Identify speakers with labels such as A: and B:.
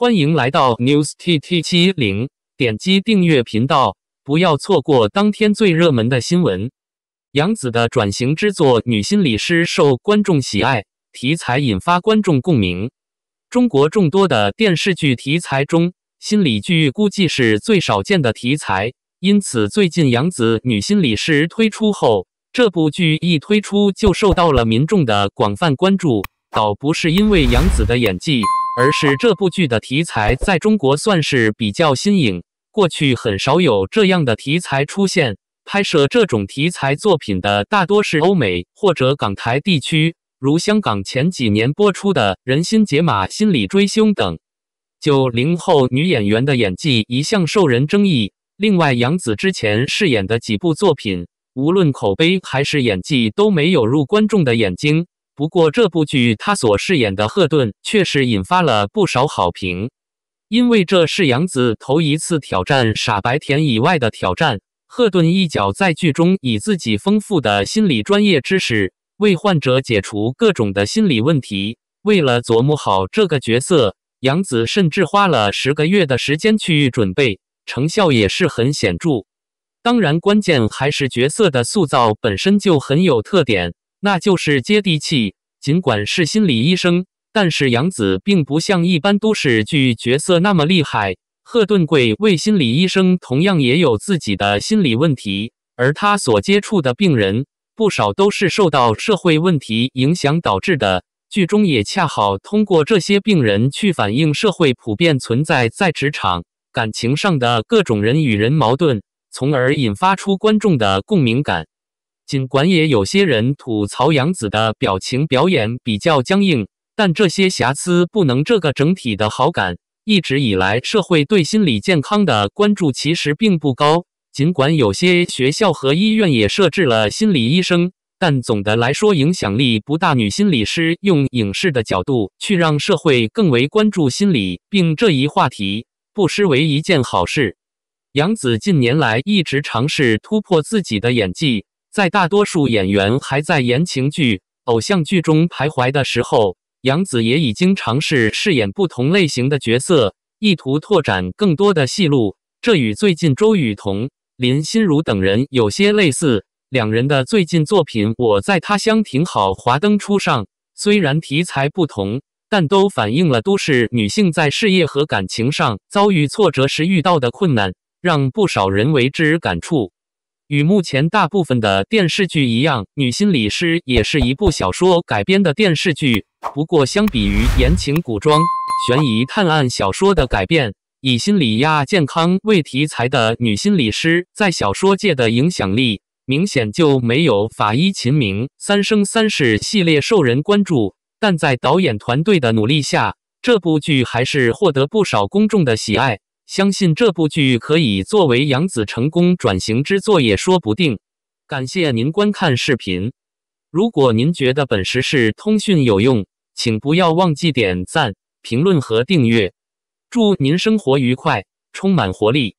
A: 欢迎来到 News T T 七零，点击订阅频道，不要错过当天最热门的新闻。杨紫的转型之作《女心理师》受观众喜爱，题材引发观众共鸣。中国众多的电视剧题材中，心理剧估计是最少见的题材，因此最近杨紫《女心理师》推出后，这部剧一推出就受到了民众的广泛关注，倒不是因为杨紫的演技。而是这部剧的题材在中国算是比较新颖，过去很少有这样的题材出现。拍摄这种题材作品的大多是欧美或者港台地区，如香港前几年播出的《人心解码》《心理追凶》等。九零后女演员的演技一向受人争议，另外杨紫之前饰演的几部作品，无论口碑还是演技都没有入观众的眼睛。不过，这部剧他所饰演的赫顿却是引发了不少好评，因为这是杨紫头一次挑战傻白甜以外的挑战。赫顿一角在剧中以自己丰富的心理专业知识为患者解除各种的心理问题。为了琢磨好这个角色，杨紫甚至花了十个月的时间去准备，成效也是很显著。当然，关键还是角色的塑造本身就很有特点。那就是接地气。尽管是心理医生，但是杨子并不像一般都市剧角色那么厉害。贺顿贵为心理医生，同样也有自己的心理问题，而他所接触的病人，不少都是受到社会问题影响导致的。剧中也恰好通过这些病人去反映社会普遍存在在职场、感情上的各种人与人矛盾，从而引发出观众的共鸣感。尽管也有些人吐槽杨紫的表情表演比较僵硬，但这些瑕疵不能这个整体的好感。一直以来，社会对心理健康的关注其实并不高。尽管有些学校和医院也设置了心理医生，但总的来说影响力不大。女心理师用影视的角度去让社会更为关注心理，并这一话题不失为一件好事。杨紫近年来一直尝试突破自己的演技。在大多数演员还在言情剧、偶像剧中徘徊的时候，杨紫也已经尝试饰演不同类型的角色，意图拓展更多的戏路。这与最近周雨彤、林心如等人有些类似。两人的最近作品《我在他乡挺好》《华灯初上》，虽然题材不同，但都反映了都市女性在事业和感情上遭遇挫折时遇到的困难，让不少人为之感触。与目前大部分的电视剧一样，《女心理师》也是一部小说改编的电视剧。不过，相比于言情、古装、悬疑、探案小说的改变，以心理亚健康为题材的《女心理师》在小说界的影响力明显就没有《法医秦明》《三生三世》系列受人关注。但在导演团队的努力下，这部剧还是获得不少公众的喜爱。相信这部剧可以作为杨紫成功转型之作，也说不定。感谢您观看视频。如果您觉得本时事通讯有用，请不要忘记点赞、评论和订阅。祝您生活愉快，充满活力！